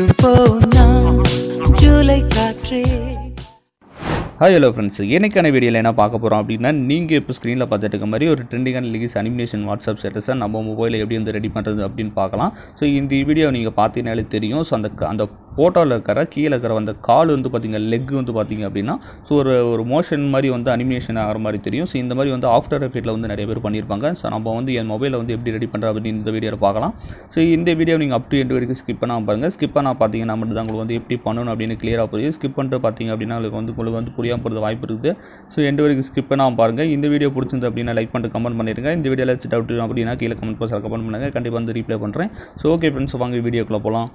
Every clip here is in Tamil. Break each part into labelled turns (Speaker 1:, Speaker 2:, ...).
Speaker 1: நீயும் போனா ஜூலை காற்றே ஹாய் ஹலோ ஃப்ரெண்ட்ஸ் எனக்கான வீடியோவில் என்ன பார்க்க போகிறோம் அப்படின்னா நீங்கள் இப்போ ஸ்க்ரீனில் பார்த்துட்டு இருக்க மாதிரி ஒரு ட்ரெண்டிங்கான லீக்ஸ் அனிமினேஷன் வாட்ஸ்அப் ஸ்டேட்டஸை நம்ம மொபைலில் எப்படி வந்து ரெடி பண்ணுறது அப்படின்னு பார்க்கலாம் ஸோ இந்த வீடியோ நீங்கள் பார்த்தீங்கனாலே தெரியும் ஸோ அந்த அந்த ஃபோட்டோவில் இருக்கிற கீழே இருக்கிற அந்த கால் வந்து பார்த்திங்க லெக் வந்து பார்த்திங்க அப்படின்னா ஸோ ஒரு ஒரு மோஷன் மாதிரி வந்து அனிமேஷன் ஆகிற மாதிரி தெரியும் ஸோ இந்த மாதிரி வந்து ஆஃப்டர் எஃபெக்ட்டில் வந்து நிறைய பேர் பண்ணியிருப்பாங்க ஸோ நம்ம வந்து என் மொபைலில் வந்து எப்படி ரெடி பண்ணுற அப்படின்னு இந்த வீடியோவில் பார்க்கலாம் ஸோ இந்த வீடியோ நீங்கள் அப் டு எண்டு வரைக்கும் ஸ்கிப் பண்ணாமல் பாருங்கள் ஸ்கிப் பண்ணால் பார்த்தீங்கன்னா மட்டும் தான் உங்களுக்கு வந்து எப்படி பண்ணணும் அப்படின்னு கிளியராக புரியும் ஸ்கிப் பண்ணிட்டு பார்த்தீங்க அப்படின்னா உங்களுக்கு வந்து உங்களுக்கு வந்து புரிய முடியாமல் போகிறது வாய்ப்பு இருக்குது ஸோ எண்டு வரைக்கும் ஸ்கிப் நான் பாருங்கள் இந்த வீடியோ பிடிச்சிருந்து அப்படின்னா லைக் பண்ணிட்டு கமெண்ட் பண்ணிடுங்க இந்த வீடியோ ஏதாச்சும் டவுட் அப்படின்னா கீழே கமெண்ட் பாக்ஸில் கமெண்ட் பண்ணுங்கள் கண்டிப்பாக வந்து ரீப்ளை பண்ணுறேன் ஸோ ஓகே ஃப்ரெண்ட்ஸ் வாங்க வீடியோக்குள்ளே போகலாம்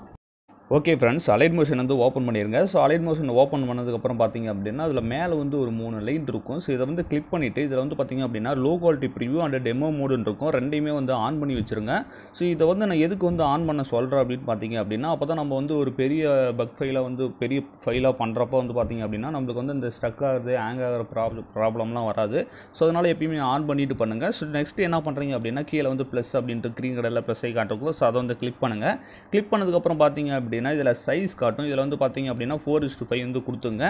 Speaker 1: ஓகே ஃப்ரெண்ட்ஸ் அலைட் மோஷன் வந்து ஓப்பன் பண்ணிடுங்க ஸோ அலைட் மோஷன் ஓப்பன் பண்ணதுக்கப்புறம் பார்த்தீங்க அப்படின்னா அதில் மேலே வந்து ஒரு மூணு லைன் இருக்கும் ஸோ இதை வந்து கிளிக் பண்ணிவிட்டு இதில் வந்து பார்த்திங்க அப்படின்னா low quality preview and demo மோடுன்னு இருக்கும் ரெண்டையுமே வந்து ஆன் பண்ணி வச்சுருங்க ஸோ இதை வந்து நான் எதுக்கு வந்து ஆன் பண்ண சொல்கிறேன் அப்படின்னு பார்த்தீங்க அப்படின்னா அப்போ தான் நம்ம வந்து ஒரு பெரிய பக் ஃபைலாக வந்து பெரிய ஃபைலாக பண்ணுறப்போ வந்து பார்த்திங்க அப்படின்னா நம்மளுக்கு வந்து இந்த ஸ்ட்ரக் ஆகுது ஹேங் ஆகிற ப்ராப்ளம் ப்ராப்ளம்லாம் வராது ஸோ அதனால் எப்பயுமே ஆன் பண்ணிவிட்டு பண்ணுங்கள் ஸோ நெக்ஸ்ட் என்ன பண்ணுறீங்க அப்படின்னா கீழே வந்து ப்ளஸ் அப்படின்ட்டு க்ரீன் கடையில் ப்ளஸ் ஐ காட்டிருக்கும் ஸோ அதை வந்து கிளிக் பண்ணுங்கள் கிளிக் பண்ணதுக்கப்புறம் பார்த்திங்க அப்படி அப்படின்னா இதில் சைஸ் காட்டும் இதில் வந்து பார்த்தீங்க அப்படின்னா ஃபோர் இஸ்டு ஃபைவ் வந்து கொடுத்துங்க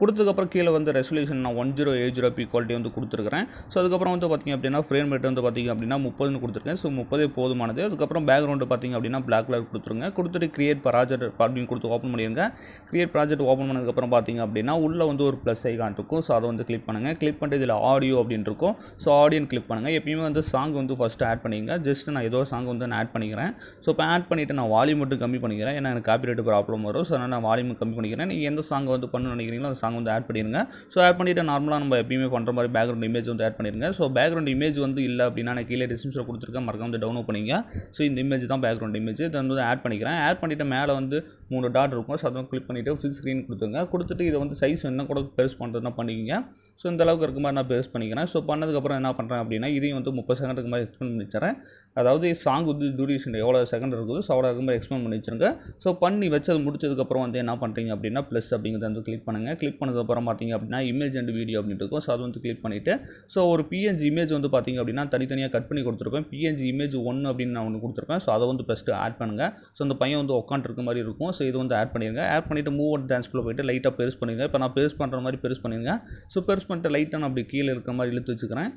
Speaker 1: கொடுத்ததுக்கப்புறம் கீழே வந்து ரெசல்யூஷன் நான் one zero eight zero P quality வந்து கொடுத்துருக்கிறேன் ஸோ அதுக்கப்புறம் வந்து பார்த்திங்க அப்படின்னா ஃப்ரேம் ரேட் வந்து பார்த்திங்க அப்படின்னா முப்பதுன்னு கொடுத்துருக்கேன் ஸோ முப்பதே போதுமானது அதுக்கப்புறம் பேக்ரவுண்டு பார்த்திங்க அப்படின்னா பிளாக் கலர் கொடுத்துருங்க கொடுத்துட்டு கிரியேட் ப்ராஜெக்ட் அப்படின்னு கொடுத்து ஓப்பன் பண்ணிடுங்க கிரியேட் ப்ராஜெக்ட் ஓப்பன் பண்ணதுக்கப்புறம் பார்த்திங்க அப்படின்னா உள்ளே வந்து ஒரு ப்ளஸ் ஐகான் இருக்கும் ஸோ அதை வந்து கிளிக் பண்ணுங்கள் கிளிக் பண்ணிட்டு இதில் ஆடியோ அப்படின்னு இருக்கும் ஸோ ஆடியோன்னு கிளிக் பண்ணுங்கள் எப்பயுமே வந்து சாங் வந்து ஃபஸ்ட்டு ஆட் பண்ணிங்க ஜஸ்ட் நான் ஏதோ சாங் வந்து நான் ஆட் பண்ணிக்கிறேன் ஸோ இப்போ ஆட் பண்ணிவிட்டு நான் வால்யூம் மட்டும் கம்மி பண்ணிக்கிறேன் ஏன்னா எனக்கு காப்பிரைட் ப்ராப்ளம் வரும் ஸோ அதனால் நான் வால்யூம் கம்மி பண்ணிக்கிறேன் நீங்கள் எந்த சாங் வந்து பண்ணு நினைக்கிறீங்களோ அந்த சாங் வந்து ஆட் பண்ணிடுங்க ஸோ ஆட் பண்ணிவிட்டு நார்மலாக நம்ம எப்பயுமே பண்ணுற மாதிரி பேக்ரவுண்ட் இமேஜ் வந்து ஆட் பண்ணிடுங்க ஸோ பேக்ரவுண்ட் இமேஜ் வந்து இல்லை அப்படின்னா நான் கீழே டிஸ்கிரிப்ஷனில் கொடுத்துருக்கேன் மறக்காம வந்து டவுன்லோட் பண்ணிங்க ஸோ இந்த இமேஜ் தான் பேக்ரவுண்ட் இமேஜ் இதை வந்து ஆட் பண்ணிக்கிறேன் ஆட் பண்ணிவிட்டு மேலே வந்து மூணு டாட் இருக்கும் ஸோ அதை கிளிக் பண்ணிவிட்டு ஃபுல் ஸ்க்ரீன் கொடுத்துருங்க கொடுத்துட்டு இதை வந்து சைஸ் என்ன கூட பெருசு பண்ணுறதுனா பண்ணிக்கோங்க ஸோ இந்த அளவுக்கு இருக்க மாதிரி நான் பெருசு பண்ணிக்கிறேன் ஸோ பண்ணதுக்கப்புறம் என்ன பண்ணுறேன் அப்படின்னா இதையும் வந்து முப்பது செகண்டுக்கு மாதிரி எக்ஸ்பிளைன் பண்ணி தரேன் அதாவது சாங் வந்து டியூரேஷன் எவ்வளோ செகண்ட் இருக்குது ஸோ அவ்வளோ இருக்க மாதிரி எக்ஸ்பிளைன் பண்ணி வச்சுருங்க ஸோ பண்ணி வச்சது முடிச்சதுக்கப்புறம் வந்து என்ன பண்ணுறீங்க அப்படின்னா ப்ளஸ் அப்படிங்கிறத வந்து கிளிக் பண்ணுங்கள் கிளிக் பண்ணதுக்கப்புறம் பார்த்தீங்க அப்படின்னா இமேஜ் அண்ட் வீடியோ அப்படின்ட்டு இருக்கும் ஸோ அது வந்து கிளிக் பண்ணிவிட்டு ஸோ ஒரு பிஎன்ஜி இமேஜ் வந்து பார்த்தீங்க அப்படின்னா தனித்தனியாக கட் பண்ணி கொடுத்துருப்பேன் பிஎன்ஜி இமேஜ் ஒன்று அப்படின்னு நான் ஒன்று கொடுத்துருப்பேன் ஸோ அதை வந்து ஃபஸ்ட்டு ஆட் பண்ணுங்கள் ஸோ அந்த பையன் வந்து உட்காந்துருக்க மாதிரி இருக்கும் ஸோ இது வந்து ஆட் பண்ணிடுங்க ஆட் பண்ணிவிட்டு மூவ் அவுட் டான்ஸ்குள்ளே போயிட்டு லைட்டாக பெருஸ் பண்ணிடுங்க இப்போ நான் பெருஸ் பண்ணுற மாதிரி பெருஸ் பண்ணிடுங்க ஸோ பெருஸ் பண்ணிட்டு லைட்டாக நான் அப்படி கீழே இருக்க மாதிரி இழுத்து வச்சுக்கிறேன்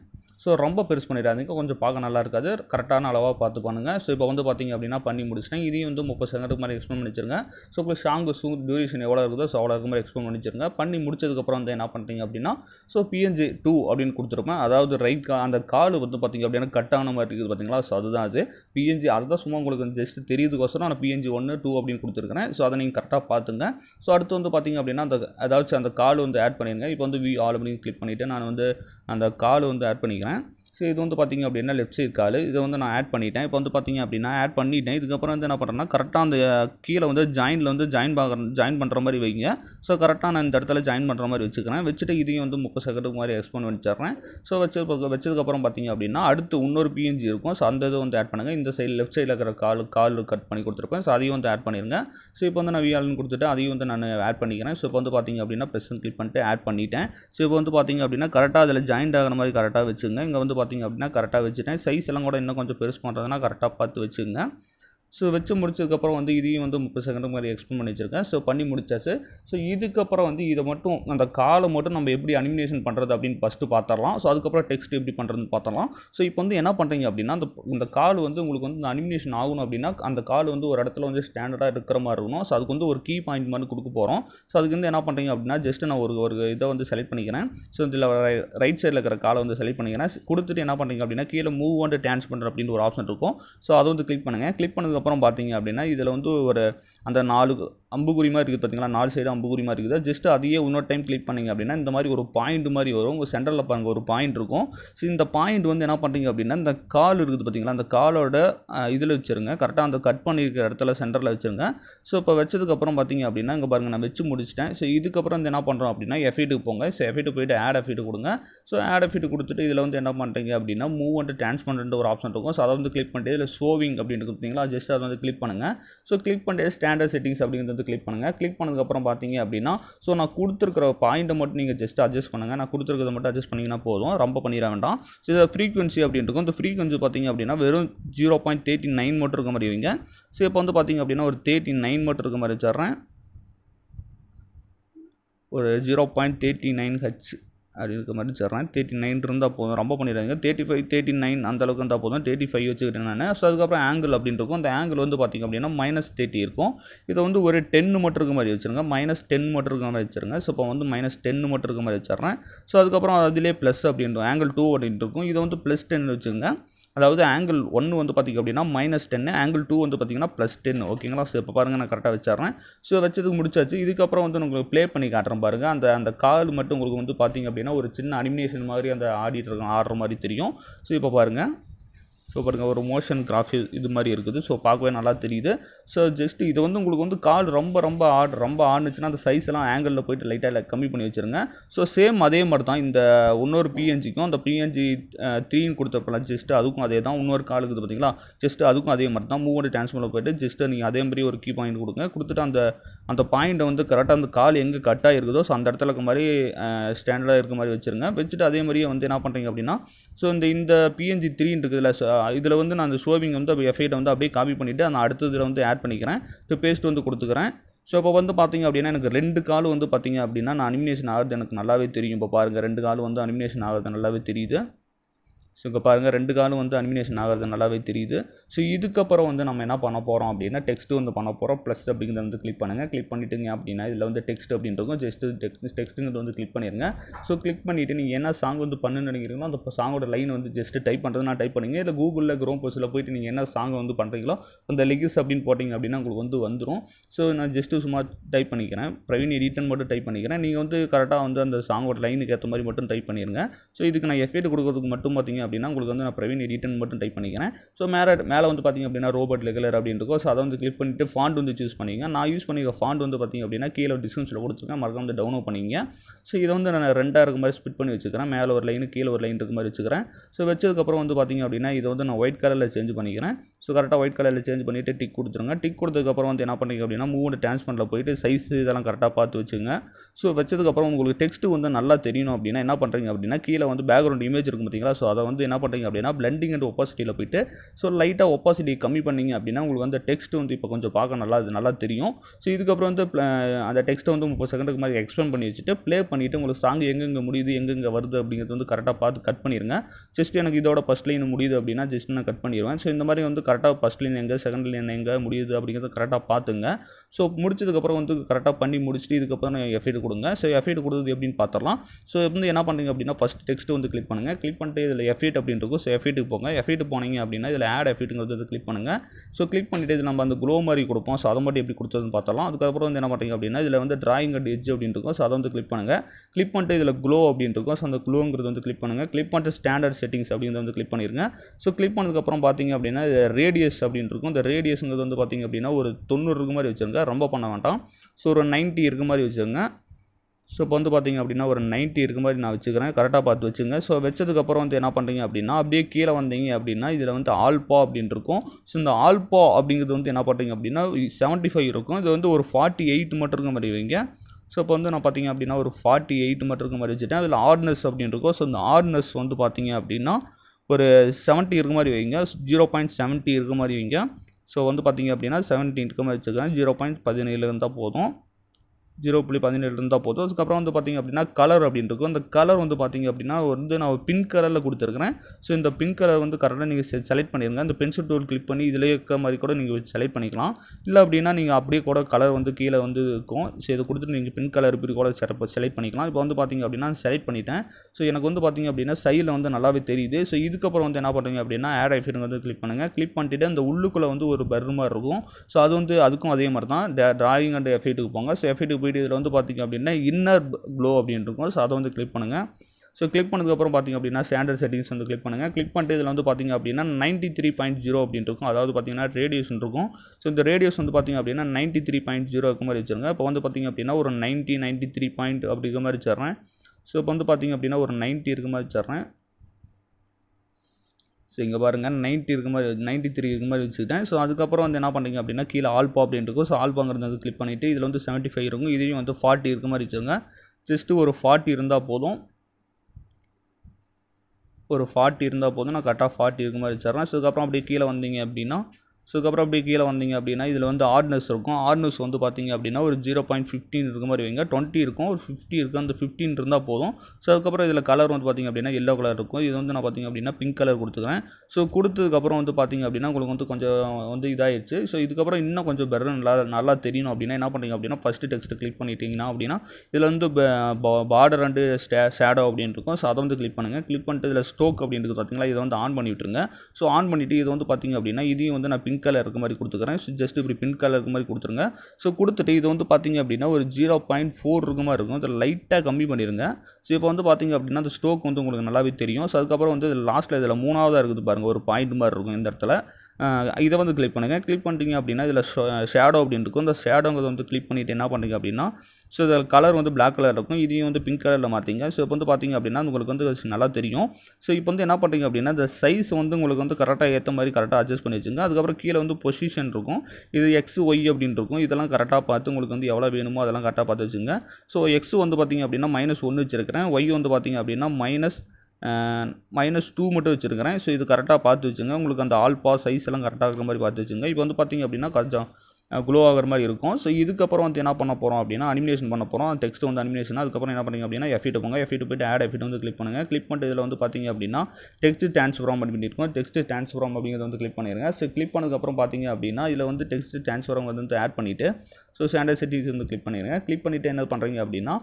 Speaker 1: ஸோ ரொம்ப பெருசு பண்ணிடாதீங்க கொஞ்சம் பார்க்க நல்லா இருக்காது கரெக்டான அளவாக பார்த்து பண்ணுங்கள் ஸோ இப்போ வந்து பார்த்தீங்க அப்படின்னா பண்ணி முடிச்சிட்டேன் இதையும் வந்து முப்பது செகண்டுக்கு மாதிரி எக்ஸ்பிளைன் பண்ணி வச்சுருங்க ஸோ உங்களுக்கு ஷாங்கு சூ டியூரேஷன் எவ்வளோ இருக்குதோ ஸோ அவ்வளோ மாதிரி எக்ஸ்ப்ளோன் பண்ணி பண்ணி முடிச்சதுக்கப்புறம் வந்து என்ன பண்ணுறீங்க அப்படின்னா ஸோ பிஎன்ஜி டூ அப்படின்னு கொடுத்துருப்பேன் அதாவது ரைட் கா அந்த கால் வந்து பார்த்திங்க அப்படின்னா கட் ஆன மாதிரி இருக்குது பார்த்தீங்களா ஸோ அதுதான் அது பிஎன்ஜி அதுதான் சும்மா உங்களுக்கு ஜஸ்ட் தெரியுதுக்கோசரம் நான் பிஎன்ஜி ஒன்று டூ அப்படின்னு கொடுத்துருக்கேன் ஸோ அதை நீங்கள் கரெக்டாக பார்த்துங்க ஸோ அடுத்து வந்து பார்த்திங்க அப்படின்னா அந்த ஏதாச்சும் அந்த கால் வந்து ஆட் பண்ணிடுங்க இப்போ வந்து வி ஆல் அப்படின்னு கிளிக் பண்ணிவிட்டு நான் வந்து அந்த கால் வந்து ஆட் பண்ணிக்கிறேன் ஸோ இது வந்து பார்த்திங்க அப்படின்னா லெஃப்ட் சைட் கால் இதை வந்து நான் ஆட் பண்ணிட்டேன் இப்போ வந்து பார்த்திங்க அப்படின்னா ஆட் பண்ணிட்டேன் இதுக்கப்புறம் வந்து என்ன பண்ணுறேன்னா கரெக்டாக அந்த கீழே வந்து ஜாயினில் வந்து ஜாயின் பார்க்குற ஜாயின் பண்ணுற மாதிரி வைங்க ஸோ கரெக்டாக நான் இந்த இடத்துல ஜாயின் பண்ணுற மாதிரி வச்சுக்கிறேன் வச்சுட்டு இதையும் வந்து முப்பது செகண்டுக்கு மாதிரி எக்ஸ்போன் பண்ணிச்சிடுறேன் ஸோ வச்சு வச்சதுக்கப்புறம் பார்த்திங்க அப்படின்னா அடுத்து இன்னொரு பிஎன்ஜி இருக்கும் ஸோ அந்த இதை வந்து ஆட் பண்ணுங்கள் இந்த சைடு லெஃப்ட் சைடில் இருக்கிற கால் கால் கட் பண்ணி கொடுத்துருப்பேன் ஸோ அதையும் வந்து ஆட் பண்ணிடுங்க ஸோ இப்போ வந்து நான் விஆல்னு கொடுத்துட்டு அதையும் வந்து நான் ஆட் பண்ணிக்கிறேன் ஸோ இப்போ வந்து பார்த்திங்க அப்படின்னா ப்ரெஸ் கிளிக் பண்ணிட்டு ஆட் பண்ணிட்டேன் ஸோ இப்போ வந்து பார்த்திங்க அப்படின்னா கரெக்டாக அதில் ஜாயின் ஆகிற மாதிரி கரெக்டாக வச்சுங்க இங்கே வந்து பார்த்தீங்க அப்படின்னா கரெக்டாக வச்சுட்டேன் சைஸ் எல்லாம் கூட இன்னும் கொஞ்சம் பெருசு பண்ணுறதுனா கரெக்டாக பார்த்து வச்சுங்க ஸோ வச்சு முடிச்சதுக்கப்புறம் வந்து இதையும் வந்து முப்பது செகண்ட் மாதிரி எக்ஸ்பிளைன் பண்ணி வச்சுருக்கேன் ஸோ பண்ணி முடிச்சாச்சு ஸோ இதுக்கப்புறம் வந்து இதை மட்டும் அந்த காலை மட்டும் நம்ம எப்படி அனிமினேஷன் பண்ணுறது அப்படின்னு ஃபஸ்ட்டு பார்த்துடலாம் ஸோ அதுக்கப்புறம் டெக்ஸ்ட் எப்படி பண்ணுறதுன்னு பார்த்துடலாம் ஸோ இப்போ வந்து என்ன பண்ணுறீங்க அப்படின்னா அந்த இந்த கால் வந்து உங்களுக்கு வந்து அனிமினேஷன் ஆகணும் அப்படின்னா அந்த கால் வந்து ஒரு இடத்துல வந்து ஸ்டாண்டர்டாக இருக்கிற மாதிரி இருக்கணும் ஸோ அதுக்கு வந்து ஒரு கீ பாயிண்ட் மாதிரி கொடுக்க போகிறோம் ஸோ அதுக்கு வந்து என்ன பண்ணுறீங்க அப்படின்னா ஜஸ்ட் நான் ஒரு ஒரு இதை வந்து செலக்ட் பண்ணிக்கிறேன் ஸோ இதில் ரைட் சைடில் இருக்கிற காலை வந்து செலக்ட் பண்ணிக்கிறேன் கொடுத்துட்டு என்ன பண்ணுறீங்க அப்படின்னா கீழே மூவ் வந்து டான்ஸ் பண்ணுற அப்படின்னு ஒரு ஆப்ஷன் இருக்கும் ஸோ அதை வந்து கிளிக் பண்ணுங்கள் கிளிக் பண்ணதுக்கு அதுக்கப்புறம் பார்த்தீங்க அப்படின்னா இதில் வந்து ஒரு அந்த நாலு அம்புகுறி மாதிரி இருக்குது பார்த்தீங்களா நாலு சைடு அம்புகுறி மாதிரி இருக்குது ஜஸ்ட் அதையே இன்னொரு டைம் கிளிக் பண்ணிங்க அப்படின்னா இந்த மாதிரி ஒரு பாயிண்ட் மாதிரி வரும் உங்கள் சென்டரில் பாருங்கள் ஒரு பாயிண்ட் இருக்கும் ஸோ இந்த பாயிண்ட் வந்து என்ன பண்ணுறீங்க அப்படின்னா இந்த கால் இருக்குது பார்த்தீங்களா அந்த காலோட இதில் வச்சுருங்க கரெக்டாக அந்த கட் பண்ணியிருக்கிற இடத்துல சென்டரில் வச்சுருங்க ஸோ இப்போ வச்சதுக்கப்புறம் பார்த்தீங்க அப்படின்னா இங்கே பாருங்கள் நான் வச்சு முடிச்சிட்டேன் ஸோ இதுக்கப்புறம் வந்து என்ன பண்ணுறோம் அப்படின்னா எஃபிட்டுக்கு e போங்க ஸோ எஃபிட்டு e போயிட்டு ஆட் e எஃபிட்டு கொடுங்க ஸோ ஆட் எஃபிட்டு கொடுத்துட்டு இதில் வந்து என்ன பண்ணுறீங்க அப்படின்னா மூவ் அண்ட் டிரான்ஸ்பரண்ட் ஒரு ஆப்ஷன் இருக்கும் ஸோ அதை வந்து கிளிக் பண்ணிட்டு இதில் ஷோவிங் அப்படின்னு பார்த்தீங்களா ஜஸ்ட் அதை வந்து கிளிக் பண்ணுங்கள் ஸோ கிளிக் பண்ணிட்டு ஸ்டாண்டர்ட் செட்டிங்ஸ் அப்படிங்கிறது வந்து கிளிக் பண்ணுங்கள் கிளிக் பண்ணதுக்கப்புறம் பார்த்தீங்க அப்படின்னா ஸோ நான் கொடுத்துருக்கிற பாயிண்ட்டை மட்டும் நீங்கள் ஜஸ்ட் அட்ஜஸ்ட் பண்ணுங்கள் நான் கொடுத்துருக்கிறத மட்டும் அட்ஜஸ்ட் பண்ணிங்கன்னா போதும் ரொம்ப பண்ணிட வேண்டாம் ஸோ இதை ஃப்ரீக்வன்சி அப்படின்ட்டு இந்த ஃப்ரீக்வன்சி பார்த்தீங்க அப்படின்னா வெறும் ஜீரோ பாயிண்ட் தேர்ட்டி நைன் மட்டும் இருக்க மாதிரி வைங்க ஸோ இப்போ வந்து பார்த்தீங்க அப்படின்னா ஒரு தேர்ட்டி நைன் மட்டும் இருக்க மாதிரி வச்சிட்றேன் ஒரு zero point thirty nine H அப்படின்னு மாதிரி வச்சிடுறேன் தேர்ட்டி நைன் இருந்தால் போதும் ரொம்ப பண்ணிடுறாங்க தேர்ட்டி ஃபைவ் தேர்ட்டி நைன் அந்தளவுக்கு இருந்தால் போதும் தேர்ட்டி ஃபைவ் வச்சுக்கிட்டேன் நான் ஸோ அதுக்கப்புறம் ஆங்கிள் அப்படின்னு இருக்கும் அந்த ஆங்கிள் வந்து பார்த்திங்க அப்படின்னா மைனஸ் தேர்ட்டி இருக்கும் இதை வந்து ஒரு டென் மட்டும் இருக்க மாதிரி வச்சுருங்க மைனஸ் டென் மட்டும் இருக்க மாதிரி வச்சுருங்க ஸோ இப்போ வந்து மைனஸ் டென் மட்டும் இருக்க மாதிரி வச்சிடுறேன் ஸோ அதுக்கப்புறம் அதிலே ப்ளஸ் அப்படின்றோம் ஆங்கிள் டூ அப்படின்ட்டு இருக்கும் இதை வந்து ப்ளஸ் டென் வச்சுருங்க அதாவது ஆங்கிள் ஒன்று வந்து பார்த்திங்க அப்படின்னா மைனஸ் டென்னு ஆங்கிள் டூ வந்து பார்த்திங்கன்னா ப்ளஸ் டென் ஓகேங்களா ஸோ இப்போ பாருங்கள் நான் கரெக்டாக வச்சிட்றேன் ஸோ வச்சதுக்கு முடிச்சாச்சு இதுக்கப்புறம் வந்து உங்களுக்கு ப்ளே பண்ணி காட்டுறேன் பாருங்கள் அந்த அந்த கால் மட்டும் உங்களுக்கு வந்து பார்த்திங்க அப்படின்னா ஒரு சின்ன அனிமினேஷன் மாதிரி அந்த ஆடிட்டு ஆடுற மாதிரி தெரியும் ஸோ இப்போ பாருங்கள் ஸோ பாருங்கள் ஒரு மோஷன் கிராஃபி இது மாதிரி இருக்குது ஸோ பார்க்கவே நல்லா தெரியுது ஸோ ஜஸ்ட் இது வந்து உங்களுக்கு வந்து கால் ரொம்ப ரொம்ப ஆட் ரொம்ப ஆடுச்சுன்னா அந்த சைஸ் எல்லாம் ஆங்கிளில் போயிட்டு லைட்டாக இல்லை கம்மி பண்ணி வச்சுருங்க ஸோ சேம் அதே மாதிரி தான் இந்த இன்னொரு பிஎன்ஜிக்கும் அந்த பிஎன்ஜி த்ரீன்னு கொடுத்தப்பலாம் ஜஸ்ட் அதுக்கும் அதே தான் இன்னொரு காலுக்கு இது பார்த்தீங்களா ஜஸ்ட் அதுக்கும் அதே மாதிரி தான் மூவ் டிரான்ஸ்ஃபார்மில் போய்ட்டு ஜஸ்ட்டு நீங்கள் அதே மாதிரி ஒரு கீ பாயிண்ட் கொடுங்க கொடுத்துட்டு அந்த அந்த பாயிண்ட்டை வந்து கரெக்டாக அந்த கால் எங்கே கட்டாக இருக்குதோ ஸோ அந்த இடத்துல இருக்க மாதிரி ஸ்டாண்டர்டாக இருக்க மாதிரி வச்சுருங்க வச்சுட்டு அதே மாதிரியே வந்து என்ன பண்ணுறீங்க அப்படின்னா ஸோ இந்த இந்த பிஎன்ஜி த்ரீன்னு இருக்குதுல்ல இதில் வந்து நான் அந்த ஷோவிங் வந்து எஃபெக்ட் வந்து அப்படியே காப்பி பண்ணிவிட்டு அந்த அடுத்த இதில் வந்து ஆட் பண்ணிக்கிறேன் ஸோ பேஸ்ட் வந்து கொடுத்துக்கிறேன் ஸோ இப்போ வந்து பார்த்திங்க அப்படின்னா எனக்கு ரெண்டு காலும் வந்து பார்த்திங்க அப்படின்னா நான் அனிமினேஷன் ஆகிறது எனக்கு நல்லாவே தெரியும் இப்போ பாருங்கள் ரெண்டு காலும் வந்து அனிமினேஷன் ஆகிறது நல்லாவே தெரியுது ஸோ இங்கே பாருங்கள் ரெண்டு காலும் வந்து அனிமினேஷன் ஆகிறது நல்லாவே தெரியுது ஸோ இதுக்கப்புறம் வந்து நம்ம என்ன பண்ண போகிறோம் அப்படின்னா டெக்ஸ்ட்டு வந்து பண்ண போகிறோம் ப்ளஸ் அப்படிங்கிறத வந்து கிளிக் பண்ணுங்கள் கிளிக் பண்ணிட்டுங்க அப்படின்னா இதில் வந்து டெக்ஸ்ட் அப்படின்றக்கும் ஜஸ்ட் டெக்ஸ்ட் டெக்ஸ்ட்டுங்கிறது வந்து கிளிக் பண்ணிடுங்க ஸோ கிளிக் பண்ணிவிட்டு நீங்கள் என்ன சாங் வந்து பண்ணுன்னு நினைக்கிறீங்களோ அந்த சாங்கோட லைன் வந்து ஜஸ்ட் டைப் பண்ணுறது நான் டைப் பண்ணுங்கள் இல்லை கூகுளில் க்ரோம் பஸ்ஸில் போயிட்டு நீங்கள் என்ன சாங் வந்து பண்ணுறீங்களோ அந்த லிகிஸ் அப்படின்னு போட்டிங்க அப்படின்னா உங்களுக்கு வந்து வந்துடும் ஸோ நான் ஜஸ்ட்டு சும்மா டைப் பண்ணிக்கிறேன் பிரவீன் எடிட்டன் மட்டும் டைப் பண்ணிக்கிறேன் நீங்கள் வந்து கரெக்டாக வந்து அந்த சாங்கோட லைனுக்கு ஏற்ற மாதிரி மட்டும் டைப் பண்ணிடுங்க ஸோ இதுக்கு நான் எஃபெக்ட் கொடுக்குறதுக்கு மட்டும் பார்த்தீங்க அப்படின்னா உங்களுக்கு வந்து நான் பிரவீன் ரிட்டன் மட்டும் டைப் பண்ணிக்கிறேன் ஸோ மேலே மேலே வந்து பார்த்திங்க அப்படின்னா ரோபோட் லெகலர் அப்படின்னு இருக்கும் ஸோ அதை வந்து கிளிக் பண்ணிவிட்டு ஃபாண்ட் வந்து சூஸ் பண்ணிக்கங்க நான் யூஸ் பண்ணிக்க ஃபாண்ட் வந்து பார்த்திங்க அப்படின்னா கீழே டிஸ்கிரிப்ஷனில் கொடுத்துருக்கேன் மறக்காம வந்து டவுன்லோட் பண்ணிங்க ஸோ இதை வந்து நான் ரெண்டாக இருக்க மாதிரி ஸ்பிட் பண்ணி வச்சுக்கிறேன் மேலே ஒரு லைன் கீழே ஒரு லைன் இருக்க மாதிரி வச்சுக்கிறேன் ஸோ வச்சதுக்கப்புறம் வந்து பார்த்திங்க அப்படின்னா இதை வந்து நான் ஒயிட் கலரில் சேஞ்ச் பண்ணிக்கிறேன் ஸோ கரெக்டாக ஒயிட் கலரில் சேஞ்ச் பண்ணிவிட்டு டிக் கொடுத்துருங்க டிக் கொடுத்ததுக்கப்புறம் வந்து என்ன பண்ணிங்க அப்படின்னா மூணு டிரான்ஸ்மெண்ட்டில் போயிட்டு சைஸ் இதெல்லாம் கரெக்டாக பார்த்து வச்சுங்க ஸோ வச்சதுக்கப்புறம் உங்களுக்கு டெக்ஸ்ட்டு வந்து நல்லா தெரியணும் அப்படின்னா என்ன பண்ணுறீங்க அப்படின்னா கீழே வந்து பேக்ரவுண்ட் இமேஜ் இருக்கும் பார்த்தீங்களா ஸோ அதை வந்து வந்து என்ன பண்ணுறீங்க அப்படின்னா பிளண்டிங் அண்ட் ஒப்பாசிட்டியில் போயிட்டு ஸோ லைட்டாக ஒப்பாசிட்டி கம்மி பண்ணிங்க அப்படின்னா உங்களுக்கு வந்து டெக்ஸ்ட் வந்து இப்போ கொஞ்சம் பார்க்க நல்லா அது நல்லா தெரியும் ஸோ இதுக்கப்புறம் வந்து அந்த டெக்ஸ்ட்டை வந்து முப்பது செகண்டுக்கு மாதிரி எக்ஸ்பிளைன் பண்ணி வச்சுட்டு ப்ளே பண்ணிவிட்டு உங்களுக்கு சாங் எங்கெங்கே முடியுது எங்கெங்கே வருது அப்படிங்கிறது வந்து கரெக்டாக பார்த்து கட் பண்ணிடுங்க ஜஸ்ட் எனக்கு இதோட ஃபஸ்ட் லைன் முடியுது அப்படின்னா ஜஸ்ட் நான் கட் பண்ணிடுவேன் ஸோ இந்த மாதிரி வந்து கரெக்டாக ஃபஸ்ட் லைன் எங்கே செகண்ட் லைன் எங்கே முடியுது அப்படிங்கிறது கரெக்டாக பார்த்துங்க ஸோ முடிச்சதுக்கப்புறம் வந்து கரெக்டாக பண்ணி முடிச்சுட்டு இதுக்கப்புறம் எஃபைட் கொடுங்க ஸோ எஃபைட் கொடுத்தது எப்படின்னு பார்த்துடலாம் ஸோ வந்து என்ன பண்ணுறீங்க அப்படின்னா ஃபஸ்ட் டெக்ஸ்ட் வந்து கிளிக் பண்ணுங்கள் கிளிக் பண்ணிட்டு இதில் எஃப் எஃபிட் அப்படின்னு இருக்கும் ஸோ எஃபிட்டுக்கு போங்க எஃப்இட்டு போனீங்க அப்படின்னா இதில் ஆட் எஃப்இட்டுங்கிறது கிளிக் பண்ணுங்கள் ஸோ கிளிக் பண்ணிவிட்டு இது நம்ம அந்த க்ளோ மாதிரி கொடுப்போம் ஸோ அதை மட்டும் எப்படி கொடுத்ததுன்னு பார்த்தாலும் அதுக்கப்புறம் வந்து என்ன பண்ணுறீங்க அப்படின்னா இதில் வந்து ட்ராயிங் அண்ட் எஜ் அப்படின்னு இருக்கும் ஸோ அதை வந்து கிளிக் பண்ணுங்கள் கிளிக் பண்ணிட்டு இதில் க்ளோ அப்படின்னு இருக்கும் ஸோ அந்த க்ளோங்கிறது வந்து கிளிக் பண்ணுங்கள் கிளிக் பண்ணிட்டு ஸ்டாண்டர்ட் செட்டிங்ஸ் அப்படிங்கிறது வந்து கிளிக் பண்ணிருங்க ஸோ கிளிக் பண்ணதுக்கப்புறம் பார்த்தீங்க அப்படின்னா இது ரேடியஸ் அப்படின்னு இருக்கும் இந்த ரேடியஸுங்கிறது வந்து பார்த்தீங்க அப்படின்னா ஒரு தொண்ணூறு இருக்கு மாதிரி வச்சுருங்க ரொம்ப பண்ண வேண்டாம் ஸோ ஒரு நைன்ட்டி இருக்க மாதிரி வச்சுருங்க ஸோ இப்போ வந்து பார்த்திங்க அப்படின்னா ஒரு நைன்ட்டி இருக்க மாதிரி நான் வச்சுக்கிறேன் கரெக்டாக பார்த்து வச்சுங்க ஸோ வச்சதுக்கப்புறம் வந்து என்ன பண்ணுறீங்க அப்படின்னா அப்படியே கீழே வந்தீங்க அப்படின்னா இதில் வந்து ஆல்பா அப்படின்னு இருக்கும் ஸோ இந்த ஆல்பா அப்படிங்கிறது வந்து என்ன பண்ணுறீங்க அப்படின்னா செவன்ட்டி ஃபைவ் இருக்கும் இது வந்து ஒரு ஃபார்ட்டி எயிட் மட்டும் இருக்க மாதிரி வைங்க ஸோ இப்போ வந்து நான் பார்த்திங்க அப்படின்னா ஒரு ஃபார்ட்டி எயிட் மட்டும் இருக்க மாதிரி வச்சுட்டேன் அதில் ஆர்ட்னஸ் அப்படின்னு இருக்கும் ஸோ இந்த ஆர்னஸ் வந்து பார்த்திங்க அப்படின்னா ஒரு செவன்ட்டி இருக்க மாதிரி வைங்க ஜீரோ பாயிண்ட் செவன்ட்டி இருக்க மாதிரி வைங்க ஸோ வந்து பார்த்திங்க அப்படின்னா செவன்ட்டி இருக்க மாதிரி வச்சுக்கிறேன் ஜீரோ பாயிண்ட் பதினேழு இருந்தால் போதும் ஜீரோ புள்ளி பதினேழு இருந்தால் போதும் அதுக்கப்புறம் வந்து பார்த்திங்க அப்படின்னா கலர் அப்படின்னு இருக்கும் அந்த கலர் வந்து பார்த்திங்க அப்படின்னா வந்து நான் பின் கலரில் கொடுத்துருக்குறேன் ஸோ இந்த பின் கலர் வந்து கரெக்டாக நீங்கள் செலக்ட் பண்ணிடுங்க அந்த பென்சில் டூல் கிளிக் பண்ணி இதில் இருக்க மாதிரி கூட நீங்கள் செலக்ட் பண்ணிக்கலாம் இல்லை அப்படின்னா நீங்கள் அப்படியே கூட கலர் வந்து கீழே வந்து இருக்கும் ஸோ இதை கொடுத்துட்டு நீங்கள் பின் கலர் இப்படி கூட செலக்ட் பண்ணிக்கலாம் இப்போ வந்து பார்த்திங்க அப்படின்னா செலக்ட் பண்ணிட்டேன் ஸோ எனக்கு வந்து பார்த்திங்க அப்படின்னா சைடில் வந்து நல்லாவே தெரியுது ஸோ இதுக்கப்புறம் வந்து என்ன பண்ணுறீங்க அப்படின்னா ஆட் ஐஃபிங் வந்து கிளிக் பண்ணுங்கள் கிளிக் பண்ணிட்டு அந்த உள்ளுக்குள்ளே வந்து ஒரு மாதிரி இருக்கும் ஸோ அது வந்து அதுக்கும் அதே மாதிரி தான் டிராயிங் அண்ட் எஃபெக்ட்டுக்கு போங்க ஸோ எஃபெக்ட்டுக்கு போய் இதில் வந்து பார்த்திங்க அப்படின்னா இன்னர் க்ளோ அப்படின்னு இருக்கும் ஸோ அதை வந்து கிளிக் பண்ணுங்கள் ஸோ கிளிக் பண்ணதுக்கப்புறம் பார்த்திங்க அப்படின்னா ஸ்டாண்டர்ட் செட்டிங்ஸ் வந்து கிளிக் பண்ணுங்கள் கிளிக் பண்ணிட்டு இதில் வந்து பார்த்திங்க அப்படின்னா நைன்ட்டி த்ரீ பாயிண்ட் ஜீரோ அப்படின்னு இருக்கும் அதாவது பார்த்திங்கன்னா ரேடியோஷன் இருக்கும் ஸோ இந்த ரேடியோஸ் வந்து பார்த்திங்க அப்படின்னா நைன்ட்டி த்ரீ பாயிண்ட் ஜீரோ இருக்க மாதிரி வச்சுருங்க இப்போ வந்து பார்த்திங்க அப்படின்னா ஒரு நைன்ட்டி நைன்ட்டி த்ரீ பாயிண்ட் அப்படிங்கிற மாதிரி வச்சுறேன் ஸோ இப்போ வந்து பார்த்திங்க அப்படின்னா ஒரு நைன்ட்டி இருக்க மாதிரி வச்சுறேன் ஸோ இங்கே பாருங்கள் நைன்ட்டி இருக்க மாதிரி நைன்ட்டி த்ரீ இருக்க மாதிரி வச்சுக்கிட்டேன் ஸோ அதுக்கப்புறம் வந்து என்ன பண்ணுறீங்க அப்படின்னா கீழே ஆல்பா அப்படின்னு இருக்கும் ஸோ ஆல்பாங்கிறது வந்து கிளிக் பண்ணிவிட்டு இதில் வந்து செவன்ட்டி ஃபைவ் இருக்கும் இதையும் வந்து ஃபார்ட்டி இருக்க மாதிரி வச்சுருங்க ஜஸ்ட்டு ஒரு ஃபார்ட்டி இருந்தால் போதும் ஒரு ஃபார்ட்டி இருந்தால் போதும் நான் கரெக்டாக ஃபார்ட்டி இருக்க மாதிரி வச்சிடறேன் ஸோ அதுக்கப்புறம் அப்படியே கீழே வந்தீங்க அப்படின்னா ஸோ இதுக்கப்புறம் அப்படி கீழே வந்தீங்க அப்படின்னா இதில் வந்து ஆர்னஸ் இருக்கும் ஆர்னஸ் வந்து பார்த்திங்க அப்படின்னா ஒரு ஜீரோ பாயிண்ட் ஃபிஃப்டின் இருக்க மாதிரி வைங்க டுவெண்ட்டி இருக்கும் ஒரு ஃபிஃப்டி இருக்கும் அந்த ஃபிஃப்டின் இருந்தால் போதும் ஸோ அதுக்கப்புறம் இதில் கலர் வந்து பார்த்திங்க அப்படின்னா எல்லோ கலர் இருக்கும் இது வந்து நான் பார்த்திங்க அப்படின்னா பிங்க் கலர் கொடுத்துக்கிறேன் ஸோ கொடுத்ததுக்கப்புறம் வந்து பார்த்திங்க அப்படின்னா உங்களுக்கு வந்து கொஞ்சம் வந்து இதாகிடுச்சு ஸோ இதுக்கப்புறம் இன்னும் கொஞ்சம் பெட்டர் நல்லா நல்லா தெரியணும் அப்படின்னா என்ன பண்ணுறீங்க அப்படின்னா ஃபஸ்ட்டு டெக்ஸ்ட்டு கிளிக் பண்ணிட்டீங்கன்னா அப்படின்னா இதில் வந்து பார்டர் அண்டு ஸ்டே ஷேடோ அப்படின்னு இருக்கும் ஸோ அதை வந்து கிளிக் பண்ணுங்கள் கிளிக் பண்ணிட்டு இதில் ஸ்டோக் அப்படின்றது இருக்குது இதை வந்து ஆன் பண்ணி விட்டுருங்க ஸோ ஆன் பண்ணிவிட்டு இது வந்து பார்த்திங்க அப்படின்னா இதையும் வந்து நான் பிங்க் பிங்க் கலர் இருக்க மாதிரி கொடுத்துக்கிறேன் ஜஸ்ட் இப்படி பிங்க் கலர் இருக்க மாதிரி கொடுத்துருங்க ஸோ கொடுத்துட்டு இது வந்து பார்த்திங்க அப்படின்னா ஒரு ஜீரோ பாயிண்ட் ஃபோர் இருக்க மாதிரி இருக்கும் அதை லைட்டாக கம்மி பண்ணிடுங்க ஸோ இப்போ வந்து பார்த்திங்க அப்படின்னா அந்த ஸ்டோக் வந்து உங்களுக்கு நல்லாவே தெரியும் ஸோ அதுக்கப்புறம் வந்து லாஸ்ட்டில் இதில் மூணாவதாக இருக்குது பாருங்கள் ஒரு பாயிண்ட் மாதிரி இருக்கும் இந்த இடத்துல இதை வந்து கிளிக் பண்ணுங்கள் கிளிக் பண்ணிட்டீங்க அப்படின்னா இதில் ஷேடோ அப்படின்னு இருக்கும் இந்த ஷேடோங்கிறத வந்து கிளிக் பண்ணிவிட்டு என்ன பண்ணுங்க அப்படின்னா ஸோ இதில் கலர் வந்து பிளாக் கலர் இருக்கும் இதையும் வந்து பிங்க் கலரில் மாற்றிங்க ஸோ இப்போ வந்து பார்த்திங்க அப்படின்னா உங்களுக்கு வந்து நல்லா தெரியும் ஸோ இப்போ வந்து என்ன பண்ணுறீங்க அப்படின்னா இந்த சைஸ் வந்து உங்களுக்கு வந்து கரெக்டாக ஏற்ற மாதிரி கரெக்டாக அட்ஜஸ்ட் பண்ணி வச்சுங்க அதுக்கப்புறம் கீழே வந்து பொசிஷன் இருக்கும் இது எக்ஸ் ஒய் அப்படின்னு இருக்கும் இதெல்லாம் கரெக்டாக பார்த்து உங்களுக்கு வந்து எவ்வளோ வேணுமோ அதெல்லாம் கரெக்டாக பார்த்து வச்சுங்க ஸோ எக்ஸ் வந்து பார்த்திங்க அப்படின்னா மைனஸ் ஒன்று வச்சுருக்கிறேன் ஒய் வந்து பார்த்திங்க அப்படின்னா மைனஸ் மைனஸ் டூ மட்டும் வச்சுருக்கிறேன் ஸோ இது கரெக்டாக பார்த்து வச்சுங்க உங்களுக்கு அந்த ஆல்பா சைஸ் எல்லாம் கரெக்டாக இருக்கிற மாதிரி பார்த்து வச்சுங்க இப்போ வந்து பார்த்திங்க அப்படின்னா கொஞ்சம் க்ளோ ஆகிற மாதிரி இருக்கும் ஸோ இதுக்கப்புறம் வந்து என்ன பண்ண போகிறோம் அப்படின்னா அனிமேஷன் பண்ண போகிறோம் டெக்ஸ்ட் வந்து அனிமேஷன் அதுக்கப்புறம் என்ன பண்ணுறீங்க அப்படின்னா எஃப்ட்டு e போங்க எஃபிட்டு போய்ட்டு ஆட் எஃபிட் வந்து கிளிக் பண்ணுங்கள் கிளிக் பண்ணிட்டு இதில் வந்து பார்த்தீங்க அப்படின்னா டெக்ஸ்ட் ட்ரான்ஸ்ஃபார்ம் பண்ணியிருக்கோம் டெக்ஸ்ட் ட்ரான்ஸ்ஃபார்ம் அப்படிங்கிறது வந்து கிளிக் பண்ணிடுங்க ஸோ கிளிக் பண்ணதுக்கப்புறம் பார்த்தீங்க அப்படின்னா இதில் வந்து டெக்ஸ்ட் ட்ரான்ஸ்ஃபார்ம் வந்து ஆட் பண்ணிவிட்டு ஸோ ஸ்டாண்டர்ட் சிட்டிஸ் வந்து கிளிக் பண்ணிடுங்க கிளிக் பண்ணிவிட்டு என்ன பண்ணுறீங்க அப்படின்னா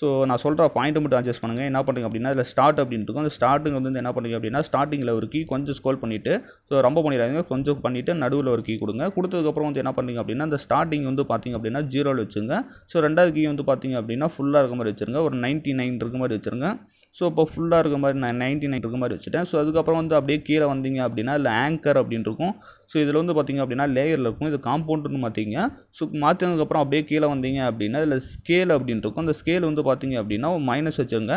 Speaker 1: ஸோ நான் சொல்கிற பாயிண்ட் மட்டும் அட்ஜஸ்ட் பண்ணுங்கள் என்ன பண்ணுறீங்க அப்படின்னா இதில் ஸ்டார்ட் அப்படின்ட்டு இருக்கும் அந்த ஸ்டார்டிங் வந்து என்ன பண்ணுங்க அப்படின்னா ஸ்டார்டிங்கில் ஒரு கீ கொஞ்சம் ஸ்கோல் பண்ணிவிட்டு ஸோ ரொம்ப பண்ணிடுறாங்க கொஞ்சம் பண்ணிவிட்டு நடுவில் ஒரு கீ கொடுங்க கொடுத்ததுக்கப்புறம் வந்து என்ன பண்ணுங்க அப்படின்னா அந்த ஸ்டார்டிங் வந்து பார்த்திங்க அப்படின்னா ஜீரோவில் வச்சுங்க ஸோ ரெண்டாவது கீ வந்து பார்த்திங்க அப்படின்னா ஃபுல்லாக இருக்க மாதிரி வச்சுருங்க ஒரு நைன்ட்டி நைன் இருக்க மாதிரி வச்சுருங்க ஸோ இப்போ ஃபுல்லாக இருக்க மாதிரி நான் நைன்ட்டி நைன் இருக்க மாதிரி வச்சுட்டேன் ஸோ அதுக்கப்புறம் வந்து அப்படியே கீழே வந்தீங்க அப்படின்னா இல்லை ஆங்கர் அப்படின்னு இருக்கும் ஸோ இதில் வந்து பார்த்திங்க அப்படின்னா லேயரில் இருக்கும் இது காம்பவுண்டுன்னு பார்த்தீங்க ஸோ மாற்றினதுக்கப்புறம் அப்படியே கீழே வந்தீங்க அப்படின்னா இல்லை ஸ்கேல் அப்படின்னு இருக்கும் அந்த ஸ்கேல் வந்து வந்து பார்த்திங்க அப்படின்னா மைனஸ் வச்சுருங்க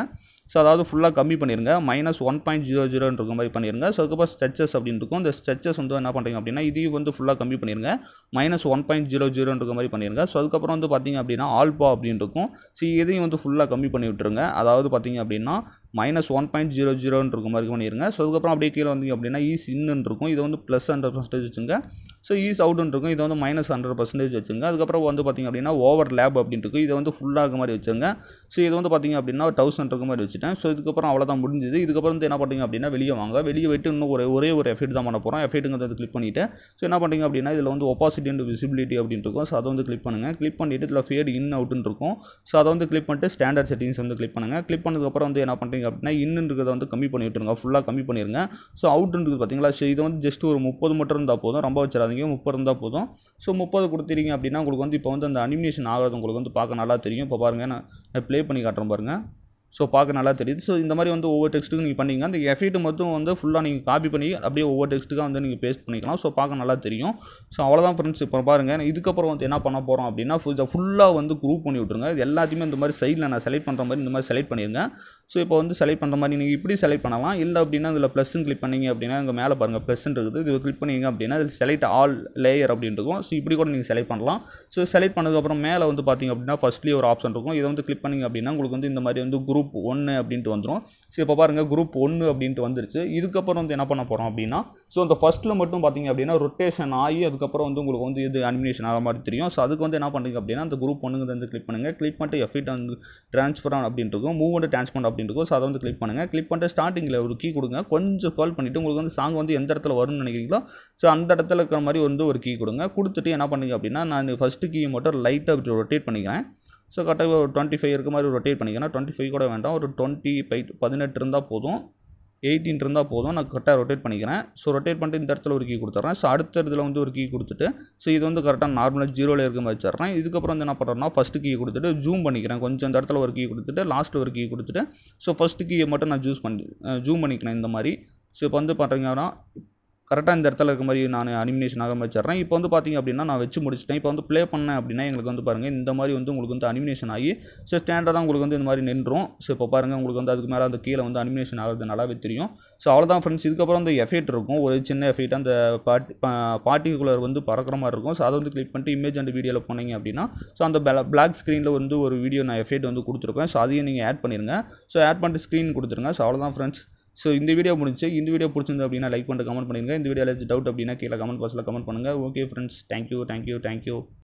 Speaker 1: ஸோ அதாவது ஃபுல்லாக கம்மி பண்ணிடுங்க மைனஸ் ஒன் பாயிண்ட் ஜீரோ ஜீரோன்ற மாதிரி பண்ணிடுங்க ஸோ அதுக்கப்புறம் ஸ்ட்ரெச்சஸ் அப்படின்னு இருக்கும் இந்த ஸ்ட்ரெச்சஸ் வந்து என்ன பண்ணுறீங்க அப்படின்னா இதையும் வந்து ஃபுல்லாக கம்மி பண்ணிடுங்க மைனஸ் ஒன் பாயிண்ட் ஜீரோ ஜீரோன்ற மாதிரி பண்ணிடுங்க ஸோ அதுக்கப்புறம் வந்து பார்த்திங்க அப்படின்னா ஆல்பா அப்படின்னு இருக்கும் ஸோ இதையும் வந்து ஃபுல்லாக கம்மி பண்ணி விட்டுருங்க அதாவது பார்த்திங்க அப்படின்னா மைனஸ் ஒன் பாயிண்ட் ஜீரோ ஜீரோன்னு மாதிரி பண்ணிடுங்க ஸோ அதுக்கப்புறம் அப்படியே கீழே வந்தீங்க அப்படின்னா ஈஸ் e இன்னுன்னு இருக்கும் இதை வந்து ப்ளஸ் ஹண்ட்ரட் பர்சன்டேஜ் வச்சுங்க ஸோ ஈஸ் அவுட்னு இருக்கும் இது வந்து மைனஸ் ஹண்ட்ரட் பர்சன்டேஜ் வச்சுங்க அதுக்கப்புறம் வந்து பார்த்திங்க அப்படின்னா ஓவர் லேப் அப்படின்னு இருக்கும் இது வந்து ஃபுல்லாக இருக்க மாதிரி வச்சுங்க ஸோ இது வந்து பார்த்திங்க அப்படின்னா ஒரு தௌசண்ட் இருக்க மாதிரி வச்சுட்டேன் ஸோ இதுக்கப்புறம் அவ்வளோதான் முடிஞ்சது இதுக்கப்புறம் வந்து என்ன பண்ணிங்க அப்படின்னா வெளியே வாங்க வெளியே விட்டு இன்னும் ஒரு ஒரே ஒரு எஃபெக்ட் தான் பண்ண போகிறோம் எஃபெக்ட்டுங்கிறது கிளிக் பண்ணிவிட்டு ஸோ என்ன பண்ணிங்க அப்படின்னா இதில் வந்து ஒப்பாசிட்டி அண்ட் விசிபிலிட்டி அப்படின்னு இருக்கும் ஸோ அதை வந்து கிளிக் பண்ணுங்கள் கிளிக் பண்ணிவிட்டு இதில் ஃபேட் இன் அவுட்டுன்னு இருக்கும் ஸோ அதை வந்து கிளிக் பண்ணிட்டு ஸ்டாண்டர்ட் செட்டிங்ஸ் வந்து கிளிக் பண்ணுங்கள் கிளிக் பண்ணதுக்கப்புறம் வந்து என்ன பண்ணுறீங்க அப்படின்னா இன்னுன்றதை வந்து கம்மி பண்ணி விட்டுருங்க ஃபுல்லாக கம்மி பண்ணிடுங்க ஸோ அவுட்டுன்றது பார்த்தீங்களா ஸோ இது வந்து ஜஸ்ட் ஒரு முப்பது மட்டும் இருந்தால் போதும் ரொம்ப வச்சிடாதீங்க பண்ணிக்கோங்க முப்பது இருந்தால் போதும் ஸோ முப்பது கொடுத்துறீங்க அப்படின்னா உங்களுக்கு வந்து இப்போ வந்து அந்த அனிமேஷன் ஆகிறது உங்களுக்கு வந்து பார்க்க நல்லா தெரியும் இப்போ பாருங்கள் நான் ப்ளே பண்ணி காட்டுறேன் பாருங்கள் ஸோ பார்க்க நல்லா தெரியுது ஸோ இந்த மாதிரி வந்து ஒவ்வொரு டெக்ஸ்ட்டுக்கும் நீங்கள் பண்ணிங்க அந்த எஃபெக்ட் மட்டும் வந்து ஃபுல்லாக நீங்கள் காப்பி பண்ணி அப்படியே ஒவ்வொரு டெக்ஸ்ட்டுக்காக வந்து நீங்கள் பேஸ்ட் பண்ணிக்கலாம் ஸோ பார்க்க நல்லா தெரியும் ஸோ அவ்வளோதான் ஃப்ரெண்ட்ஸ் இப்போ பாருங்கள் இதுக்கப்புறம் வந்து என்ன பண்ண போகிறோம் அப்படின்னா இதை ஃபுல்லாக வந்து குரூப் பண்ணி விட்ருங்க இது எல்லாத்தையுமே இந்த மாதிரி சைடில் நான் செலக்ட் பண்ணுற மாதிரி இந்த மாதிரி செலக்ட் பண்ணிடுங்க ஸோ இப்போ வந்து செலக்ட் பண்ணுற மாதிரி நீங்கள் இப்படி செலக்ட் பண்ணலாம் இல்லை அப்படின்னா அதில் ப்ளஸ்ன்னு கிளிக் பண்ணிங்க அப்படின்னா இங்கே மேலே பாருங்கள் ப்ளஸ்ன்னு இருக்குது இது கிளிக் பண்ணிங்க அப்படின்னா அதில் செலக்ட் ஆல் லேயர் அப்படின்னு இருக்கும் ஸோ இப்படி கூட நீங்கள் செலக்ட் பண்ணலாம் ஸோ செலக்ட் பண்ணதுக்கப்புறம் மேலே வந்து பார்த்திங்க அப்படின்னா ஃபஸ்ட்லேயே ஒரு ஆப்ஷன் இருக்கும் இதை வந்து கிளிக் பண்ணிங்க அப்படின்னா உங்களுக்கு வந்து இந்த மாதிரி வந்து குரூப் ஒன்று அப்படின்ட்டு வந்துடும் ஸோ இப்போ பாருங்கள் குரூப் ஒன்று அப்படின்ட்டு வந்துருச்சு இதுக்கப்புறம் வந்து என்ன பண்ண போகிறோம் அப்படின்னா ஸோ அந்த ஃபஸ்ட்டில் மட்டும் பார்த்திங்க அப்படின்னா ரொட்டேஷன் ஆகி அதுக்கப்புறம் வந்து உங்களுக்கு வந்து இது அனிமினேஷன் ஆகிற மாதிரி தெரியும் ஸோ அதுக்கு வந்து என்ன பண்ணுறீங்க அப்படின்னா அந்த குரூப் ஒன்றுங்கிறது வந்து கிளிக் பண்ணுங்கள் கிளிக் பண்ணிட்டு எஃபிட் வந்து ட்ரான்ஸ்ஃபர் அப்படின்ட்டு இருக்கும் மூவ்மெண்ட் ட்ரான்ஸ்ஃபர் அப்படின்னு இருக்கும் ஸோ அதை வந்து கிளிக் பண்ணுங்கள் கிளிக் பண்ணிட்டு ஸ்டார்டிங்கில் ஒரு கீ கொடுங்க கொஞ்சம் கால் பண்ணிவிட்டு உங்களுக்கு வந்து சாங் வந்து எந்த இடத்துல வரும்னு நினைக்கிறீங்களோ ஸோ அந்த இடத்துல இருக்கிற மாதிரி வந்து ஒரு கீ கொடுங்க கொடுத்துட்டு என்ன பண்ணுங்க அப்படின்னா நான் ஃபஸ்ட்டு கீ மட்டும் லைட்டாக அப்படி ரொட்டேட் பண்ணிக்கிறேன் ஸோ கரெக்டாக ஒரு டுவெண்ட்டி ஃபைவ் இருக்க மாதிரி ரொட்டேட் பண்ணிக்கிறேன் டுவெண்ட்டி ஃபைவ் கூட வேண்டாம் ஒரு டுவெண்ட்டி ஃபைவ் பதினெட்டு இருந்தால் போதும் எயிட்டின் இருந்தால் போதும் நான் கரெக்டாக ரொட்டேட் பண்ணிக்கிறேன் ஸோ ரொட்டேட் பண்ணிட்டு இந்த இடத்துல ஒரு கீ கொடுத்துட்றேன் ஸோ அடுத்த இடத்துல வந்து ஒரு கீ கொடுத்துட்டு ஸோ இது வந்து கரெக்டாக நார்மலாக ஜீரோவில் இருக்க மாதிரி வச்சுறேன் இதுக்கப்புறம் வந்து என்ன பண்ணுறேன்னா ஃபஸ்ட்டு கீ கொடுத்துட்டு ஜூம் பண்ணிக்கிறேன் கொஞ்சம் இந்த இடத்துல ஒரு கீ கொடுத்துட்டு லாஸ்ட் ஒரு கீ கொடுத்துட்டு ஸோ ஃபஸ்ட்டு கீயை மட்டும் நான் ஜூஸ் பண்ணி ஜூம் பண்ணிக்கிறேன் இந்த மாதிரி ஸோ இப்போ வந்து பண்ணுறீங்கன்னா கரெக்டாக இந்த இடத்துல இருக்க மாதிரி நான் அனிமினேஷன் ஆக வச்சிடுறேன் இப்போ வந்து பார்த்திங்க அப்படின்னா நான் வச்சு முடிச்சிட்டேன் இப்போ வந்து ப்ளே பண்ணேன் அப்படின்னா எங்களுக்கு வந்து பாருங்கள் இந்த மாதிரி வந்து உங்களுக்கு வந்து அனிமினேஷன் ஆகி ஸோ ஸ்டாண்டர்டாக உங்களுக்கு வந்து இந்த மாதிரி நின்றும் ஸோ இப்போ பாருங்கள் உங்களுக்கு வந்து அதுக்கு மேலே அந்த கீழே வந்து அனிமினேஷன் ஆகிறது நல்லாவே தெரியும் ஸோ அவ்வளோதான் ஃப்ரெண்ட்ஸ் இதுக்கப்புறம் அந்த எஃபெக்ட் இருக்கும் ஒரு சின்ன எஃபெக்ட் அந்த பாட்டி பார்ட்டிகுலர் வந்து பறக்கிற மாதிரி இருக்கும் ஸோ அதை வந்து கிளிக் பண்ணிட்டு இமேஜ் அண்ட் வீடியோவில் போனீங்க அப்படின்னா ஸோ அந்த பிளாக் ஸ்க்ரீனில் வந்து ஒரு வீடியோ நான் எஃபெக்ட் வந்து கொடுத்துருப்பேன் ஸோ அதையும் நீங்கள் ஆட் பண்ணிடுங்க ஸோ ஆட் பண்ணிட்டு ஸ்க்ரீன் கொடுத்துருங்க ஸோ அவ்வளோதான் ஃப்ரெண்ட்ஸ் ஸோ இந்த வீடியோ முடிஞ்சு இந்த வீடியோ பிடிச்சிருந்து அப்படின்னா லைக் பண்ணிட்டு கமெண்ட் பண்ணிடுங்க இந்த வீடியோ ஏதாச்சும் டவுட் அப்படின்னா கீழே கமெண்ட் பாக்ஸில் கமெண்ட் பண்ணுங்கள் okay friends thank you thank you thank you